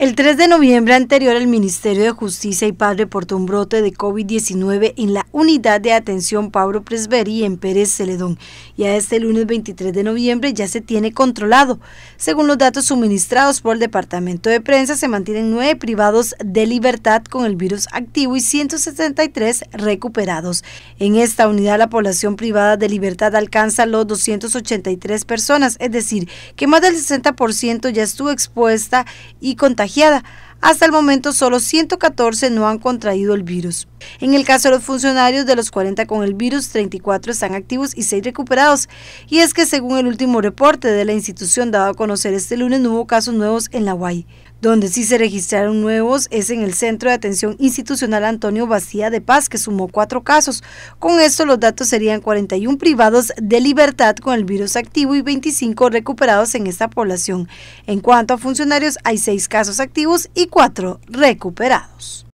El 3 de noviembre anterior, el Ministerio de Justicia y Paz reportó un brote de COVID-19 en la unidad de atención Pablo Presberi en Pérez Celedón. Ya este lunes 23 de noviembre ya se tiene controlado. Según los datos suministrados por el Departamento de Prensa, se mantienen nueve privados de libertad con el virus activo y 173 recuperados. En esta unidad, la población privada de libertad alcanza los 283 personas, es decir, que más del 60% ya estuvo expuesta y contagiada hasta el momento solo 114 no han contraído el virus. En el caso de los funcionarios, de los 40 con el virus, 34 están activos y 6 recuperados. Y es que según el último reporte de la institución dado a conocer este lunes, no hubo casos nuevos en la UAI. Donde sí se registraron nuevos es en el Centro de Atención Institucional Antonio Bastía de Paz, que sumó cuatro casos. Con esto los datos serían 41 privados de libertad con el virus activo y 25 recuperados en esta población. En cuanto a funcionarios, hay seis casos activos y cuatro recuperados.